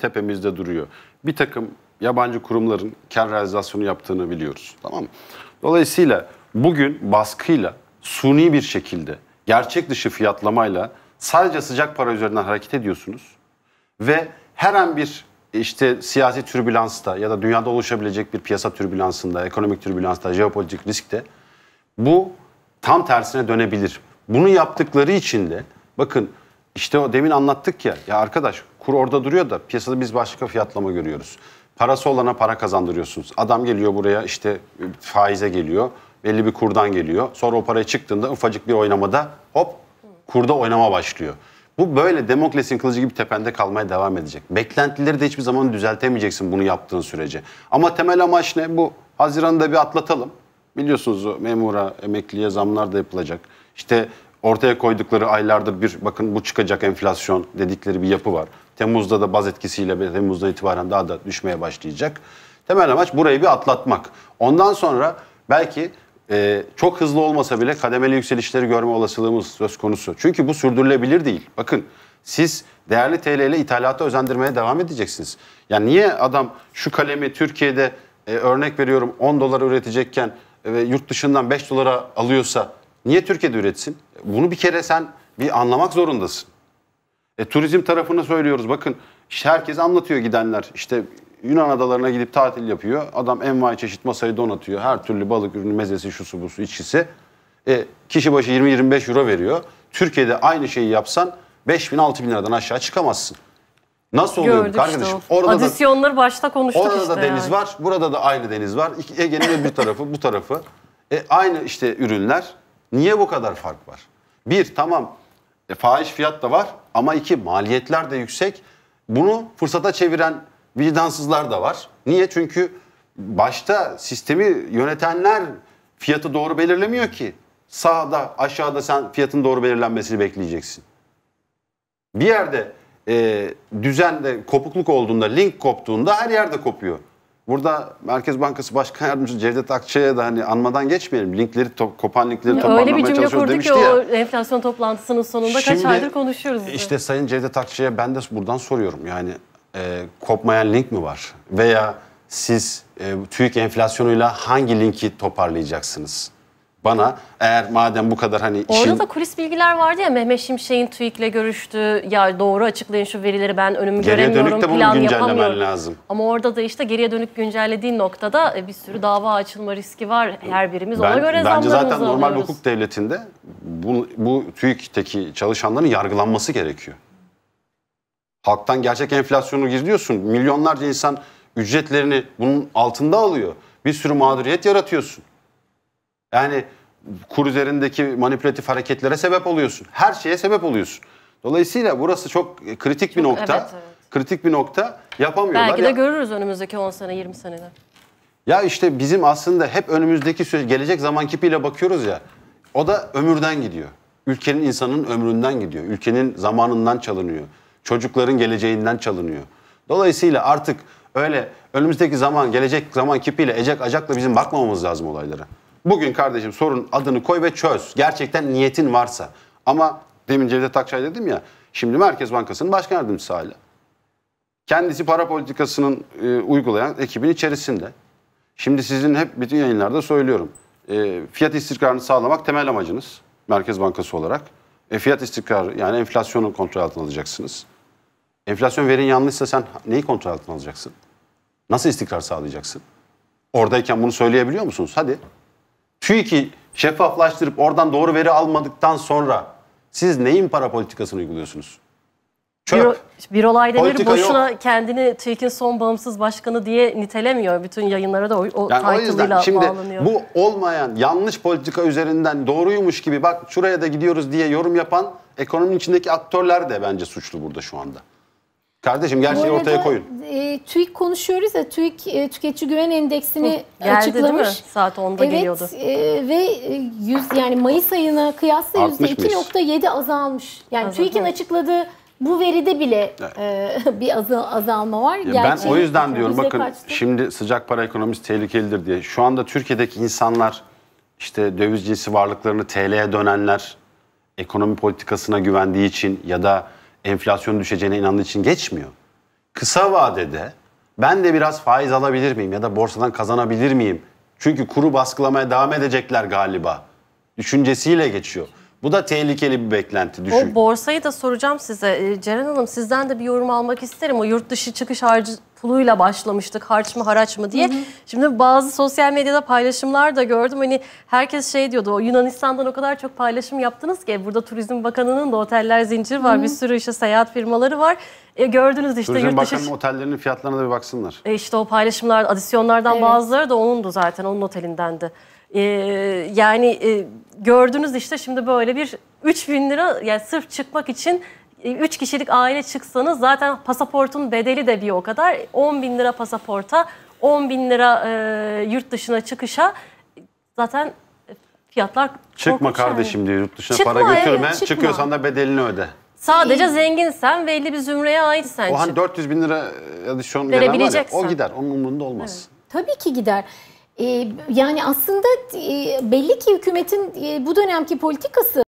tepemizde duruyor. Bir takım yabancı kurumların kar realizasyonu yaptığını biliyoruz. Tamam mı? Dolayısıyla bugün baskıyla suni bir şekilde gerçek dışı fiyatlamayla sadece sıcak para üzerinden hareket ediyorsunuz ve her an bir işte siyasi türbülansta ya da dünyada oluşabilecek bir piyasa türbülansında, ekonomik türbülansta, jeopolitik riskte bu tam tersine dönebilir. Bunu yaptıkları için de bakın işte o demin anlattık ya ya arkadaş Kur orada duruyor da piyasada biz başka fiyatlama görüyoruz. Parası olana para kazandırıyorsunuz. Adam geliyor buraya işte e, faize geliyor. Belli bir kurdan geliyor. Sonra o paraya çıktığında ufacık bir oynamada hop kurda oynama başlıyor. Bu böyle Demokrasi'nin kılıcı gibi tepende kalmaya devam edecek. Beklentileri de hiçbir zaman düzeltemeyeceksin bunu yaptığın sürece. Ama temel amaç ne? Bu Haziran'da bir atlatalım. Biliyorsunuz memura, emekliye zamlar da yapılacak. İşte ortaya koydukları aylardır bir bakın bu çıkacak enflasyon dedikleri bir yapı var. Temmuz'da da baz etkisiyle Temmuz'da itibaren daha da düşmeye başlayacak. Temel amaç burayı bir atlatmak. Ondan sonra belki e, çok hızlı olmasa bile kademeli yükselişleri görme olasılığımız söz konusu. Çünkü bu sürdürülebilir değil. Bakın siz değerli TL ile ithalata özendirmeye devam edeceksiniz. Yani niye adam şu kalemi Türkiye'de e, örnek veriyorum 10 dolar üretecekken e, ve yurt dışından 5 dolara alıyorsa niye Türkiye'de üretsin? bunu bir kere sen bir anlamak zorundasın. E, turizm tarafını söylüyoruz. Bakın işte herkes anlatıyor gidenler. işte Yunan adalarına gidip tatil yapıyor. Adam envai çeşit masayı donatıyor. Her türlü balık ürünü, mezesi, şusu, busu, içkisi. E, kişi başı 20-25 euro veriyor. Türkiye'de aynı şeyi yapsan 5000 bin liradan aşağı çıkamazsın. Nasıl oluyor Gördük kardeşim? Işte orada Adisyonları da, başta konuştuk orada işte. Orada da deniz yani. var, burada da aynı deniz var. Ege'nin bir tarafı, bu tarafı. E, aynı işte ürünler. Niye bu kadar fark var? Bir tamam e, fahiş fiyat da var ama iki maliyetler de yüksek. Bunu fırsata çeviren vicdansızlar da var. Niye? Çünkü başta sistemi yönetenler fiyatı doğru belirlemiyor ki. Sağda aşağıda sen fiyatın doğru belirlenmesini bekleyeceksin. Bir yerde e, düzende kopukluk olduğunda link koptuğunda her yerde kopuyor. Burada Merkez Bankası Başkan Yardımcısı Cevdet Akçay'a da hani anmadan geçmeyelim. Linkleri, top, kopan linkleri yani toparlamaya Öyle bir cümle kurduk ki ya. o enflasyon toplantısının sonunda Şimdi, kaç aydır konuşuyoruz. Diye. İşte Sayın Cevdet Akçay'a ben de buradan soruyorum. Yani e, kopmayan link mi var? Veya siz e, TÜİK enflasyonuyla hangi linki toparlayacaksınız? bana eğer madem bu kadar hani işin... Orada da kulis bilgiler vardı ya Mehmet Şimşek'in TÜİK'le görüştüğü ya doğru açıklayın şu verileri ben önümü geriye göremiyorum dönük de bunu plan güncellemen lazım. Ama orada da işte geriye dönük güncellediğin noktada e, bir sürü dava açılma riski var her birimiz ben, ona göre Bence zaten alıyoruz. normal hukuk devletinde bu, bu TÜİK'teki çalışanların yargılanması gerekiyor. Halktan gerçek enflasyonu gizliyorsun. Milyonlarca insan ücretlerini bunun altında alıyor. Bir sürü mağduriyet yaratıyorsun. Yani kur üzerindeki manipülatif hareketlere sebep oluyorsun. Her şeye sebep oluyorsun. Dolayısıyla burası çok kritik bir nokta. Evet, evet. Kritik bir nokta yapamıyorlar. Belki de ya. görürüz önümüzdeki 10 sene 20 senede. Ya işte bizim aslında hep önümüzdeki süreç gelecek zaman kipiyle bakıyoruz ya. O da ömürden gidiyor. Ülkenin insanın ömründen gidiyor. Ülkenin zamanından çalınıyor. Çocukların geleceğinden çalınıyor. Dolayısıyla artık öyle önümüzdeki zaman gelecek zaman kipiyle ecek acakla bizim bakmamamız lazım olaylara. Bugün kardeşim sorun adını koy ve çöz. Gerçekten niyetin varsa. Ama demin Cevdet Akçay dedim ya. Şimdi Merkez Bankası'nın başkan yardımcısı hala. Kendisi para politikasının e, uygulayan ekibin içerisinde. Şimdi sizin hep bütün yayınlarda söylüyorum. E, fiyat istikrarını sağlamak temel amacınız Merkez Bankası olarak. E, fiyat istikrarı yani enflasyonu kontrol altına alacaksınız. Enflasyon verin yanlışsa sen neyi kontrol altına alacaksın? Nasıl istikrar sağlayacaksın? Oradayken bunu söyleyebiliyor musunuz? Hadi. TÜİK'i şeffaflaştırıp oradan doğru veri almadıktan sonra siz neyin para politikasını uyguluyorsunuz? Çöp. Büro, bürolar deleri boşuna yok. kendini TÜİK'in son bağımsız başkanı diye nitelemiyor. Bütün yayınlara da o, o yani o yüzden şimdi bağlanıyor. Bu olmayan yanlış politika üzerinden doğruymuş gibi bak şuraya da gidiyoruz diye yorum yapan ekonominin içindeki aktörler de bence suçlu burada şu anda. Kardeşim gerçeği ortaya koyun e, TÜİK konuşuyoruz ya TÜİK e, tüketici güven endeksini Hı, geldi açıklamış. Değil mi? Saat 10'da evet, geliyordu. E, ve 100 e, yani Mayıs ayına kıyasla %2.7 azalmış. Yani Azal, TÜİK'in açıkladığı bu veride bile evet. e, bir azal, azalma var. Ya ben o yüzden diyorum bakın kaçtı. şimdi sıcak para ekonomisi tehlikelidir diye. Şu anda Türkiye'deki insanlar işte döviz cinsi varlıklarını TL'ye dönenler ekonomi politikasına güvendiği için ya da enflasyon düşeceğine inandığı için geçmiyor kısa vadede ben de biraz faiz alabilir miyim ya da borsadan kazanabilir miyim? Çünkü kuru baskılamaya devam edecekler galiba. Düşüncesiyle geçiyor. Bu da tehlikeli bir beklenti düşün. O borsayı da soracağım size. Ee, Ceren Hanım sizden de bir yorum almak isterim. O yurt dışı çıkış harcı puluyla başlamıştık harç mı haraç mı diye. Hı hı. Şimdi bazı sosyal medyada paylaşımlar da gördüm. Hani herkes şey diyordu o Yunanistan'dan o kadar çok paylaşım yaptınız ki burada Turizm Bakanı'nın da oteller zinciri var. Hı hı. Bir sürü işte seyahat firmaları var. E, gördünüz işte Turizm yurt dışı... Bakanı'nın otellerinin fiyatlarına da bir baksınlar. E işte o paylaşımlar, adisyonlardan evet. bazıları da onundu zaten, onun otelindendi. E, yani e, gördünüz işte şimdi böyle bir 3 bin lira yani sırf çıkmak için 3 kişilik aile çıksanız zaten pasaportun bedeli de bir o kadar. 10 bin lira pasaporta, 10 bin lira e, yurt dışına çıkışa zaten fiyatlar Çıkma kardeşim yani. diyor yurt dışına çıkma, para götürme. Evet, çıkma. Çıkıyorsan da bedelini öde. Sadece İyi. zenginsen belli bir zümreye aitsen. O hani 400 bin lira adisyon veren var ya, o gider. Onun umurunda olmaz. Evet. Tabii ki gider. Ee, yani aslında e, belli ki hükümetin e, bu dönemki politikası